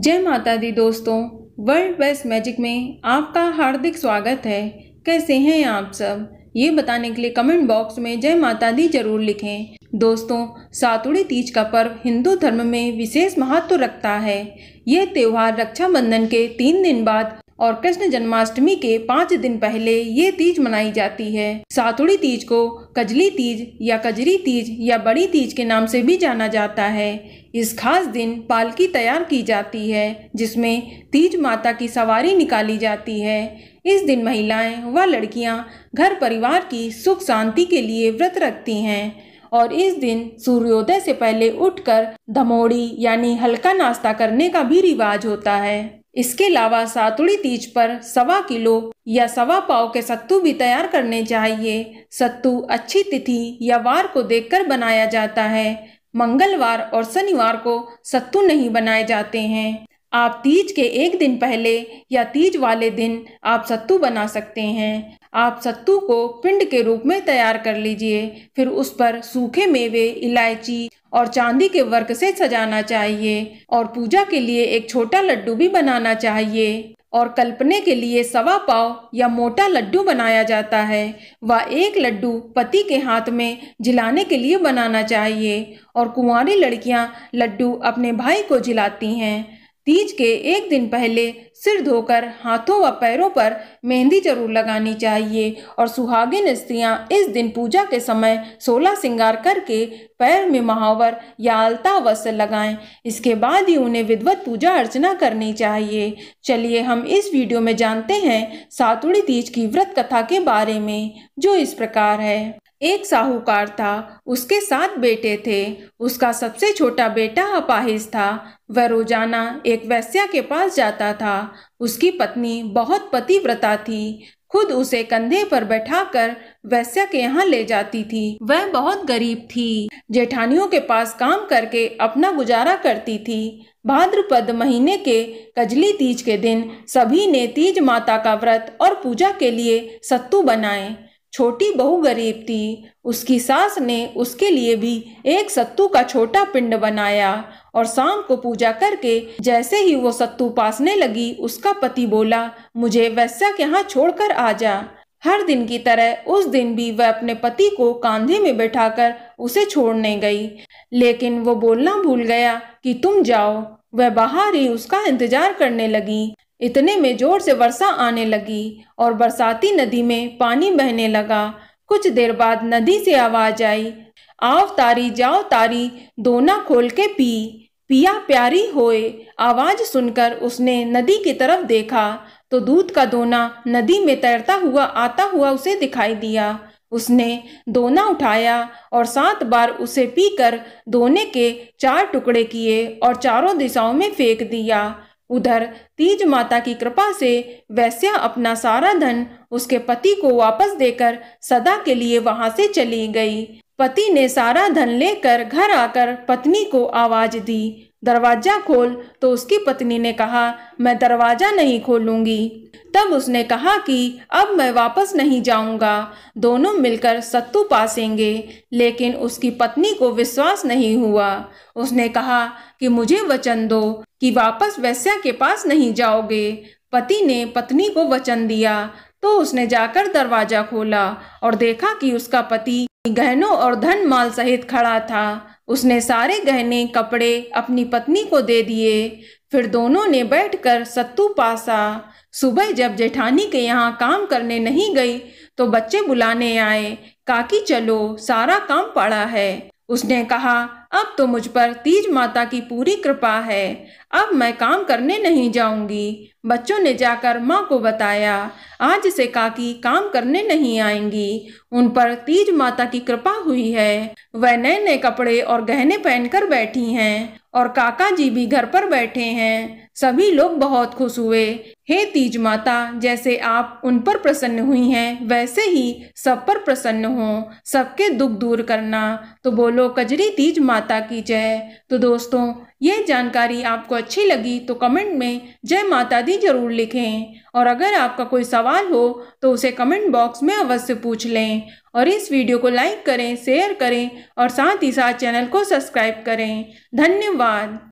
जय माता दी दोस्तों वर्ल्ड बेस्ट मैजिक में आपका हार्दिक स्वागत है कैसे हैं आप सब ये बताने के लिए कमेंट बॉक्स में जय माता दी जरूर लिखें दोस्तों सातुड़ी तीज का पर्व हिंदू धर्म में विशेष महत्व रखता है यह त्यौहार रक्षाबंधन के तीन दिन बाद और कृष्ण जन्माष्टमी के पाँच दिन पहले ये तीज मनाई जाती है सातुड़ी तीज को कजली तीज या कजरी तीज या बड़ी तीज के नाम से भी जाना जाता है इस खास दिन पालकी तैयार की जाती है जिसमें तीज माता की सवारी निकाली जाती है इस दिन महिलाएं व लड़कियां घर परिवार की सुख शांति के लिए व्रत रखती हैं और इस दिन सूर्योदय से पहले उठकर धमोड़ी यानी हल्का नाश्ता करने का भी रिवाज होता है इसके अलावा सातुड़ी तीज पर सवा किलो या सवा पाव के सत्तू भी तैयार करने चाहिए सत्तू अच्छी तिथि या वार को देखकर बनाया जाता है मंगलवार और शनिवार को सत्तू नहीं बनाए जाते हैं आप तीज के एक दिन पहले या तीज वाले दिन आप सत्तू बना सकते हैं आप सत्तू को पिंड के रूप में तैयार कर लीजिए फिर उस पर सूखे मेवे इलायची और चांदी के वर्क से सजाना चाहिए और पूजा के लिए एक छोटा लड्डू भी बनाना चाहिए और कल्पने के लिए सवा पाव या मोटा लड्डू बनाया जाता है व एक लड्डू पति के हाथ में जिलाने के लिए बनाना चाहिए और कुंवारी लड़कियां लड्डू अपने भाई को जिलाती हैं तीज के एक दिन पहले सिर धोकर हाथों व पैरों पर मेहंदी जरूर लगानी चाहिए और सुहागिन स्त्रियां इस दिन पूजा के समय सोलह सिंगार करके पैर में महावर या अलता वस्त्र लगाएं इसके बाद ही उन्हें विधवत पूजा अर्चना करनी चाहिए चलिए हम इस वीडियो में जानते हैं सातुड़ी तीज की व्रत कथा के बारे में जो इस प्रकार है एक साहूकार था उसके सात बेटे थे उसका सबसे छोटा बेटा अपाहिज था वह रोजाना एक वैश्या के पास जाता था उसकी पत्नी बहुत पतिव्रता थी खुद उसे कंधे पर बैठाकर वैश्या के यहाँ ले जाती थी वह बहुत गरीब थी जेठानियों के पास काम करके अपना गुजारा करती थी भाद्रपद महीने के कजली तीज के दिन सभी ने तीज माता का व्रत और पूजा के लिए सत्तू बनाए छोटी बहू गरीब थी उसकी सास ने उसके लिए भी एक सत्तू का छोटा पिंड बनाया और शाम को पूजा करके जैसे ही वो सत्तू पासने लगी उसका पति बोला मुझे वैसा के यहाँ छोड़कर आ जा हर दिन की तरह उस दिन भी वह अपने पति को कांधे में बैठाकर उसे छोड़ने गई लेकिन वो बोलना भूल गया कि तुम जाओ वह बाहर ही उसका इंतजार करने लगी इतने में जोर से वर्षा आने लगी और बरसाती नदी में पानी बहने लगा कुछ देर बाद नदी से आवाज आई आओ तारी जाओ तारी दोना खोल के पी पिया प्यारी होए आवाज सुनकर उसने नदी की तरफ देखा तो दूध का दोना नदी में तैरता हुआ आता हुआ उसे दिखाई दिया उसने दोना उठाया और सात बार उसे पीकर दोने के चार टुकड़े किए और चारों दिशाओं में फेंक दिया उधर तीज माता की कृपा से वैश्या अपना सारा धन उसके पति को वापस देकर सदा के लिए वहां से चली गई पति ने सारा धन लेकर घर आकर पत्नी को आवाज दी दरवाजा खोल तो उसकी पत्नी ने कहा मैं दरवाजा नहीं खोलूंगी तब उसने कहा कि अब मैं वापस नहीं जाऊंगा दोनों मिलकर सत्तू पासेंगे लेकिन उसकी पत्नी को विश्वास नहीं हुआ उसने कहा कि मुझे वचन दो कि वापस वैश्या के पास नहीं जाओगे पति ने पत्नी को वचन दिया तो उसने जाकर दरवाजा खोला और देखा कि उसका पति गहनों और धन माल सहित खड़ा था उसने सारे गहने कपड़े अपनी पत्नी को दे दिए फिर दोनों ने बैठकर सत्तू पासा सुबह जब जेठानी के यहाँ काम करने नहीं गई तो बच्चे बुलाने आए काकी चलो सारा काम पड़ा है उसने कहा अब तो मुझ पर तीज माता की पूरी कृपा है अब मैं काम करने नहीं जाऊंगी बच्चों ने जाकर माँ को बताया आज से काकी काम करने नहीं आएंगी उन पर तीज माता की कृपा हुई है वह नए नए कपड़े और गहने पहनकर बैठी हैं और काका जी भी घर पर बैठे हैं सभी लोग बहुत खुश हुए हे तीज माता जैसे आप उन पर प्रसन्न हुई हैं वैसे ही सब पर प्रसन्न हो सबके दुख दूर करना तो बोलो कजरी तीज माता की जय तो दोस्तों ये जानकारी आपको अच्छी लगी तो कमेंट में जय माता दी जरूर लिखें और अगर आपका कोई सवाल हो तो उसे कमेंट बॉक्स में अवश्य पूछ लें और इस वीडियो को लाइक करें शेयर करें और साथ ही साथ चैनल को सब्सक्राइब करें धन्यवाद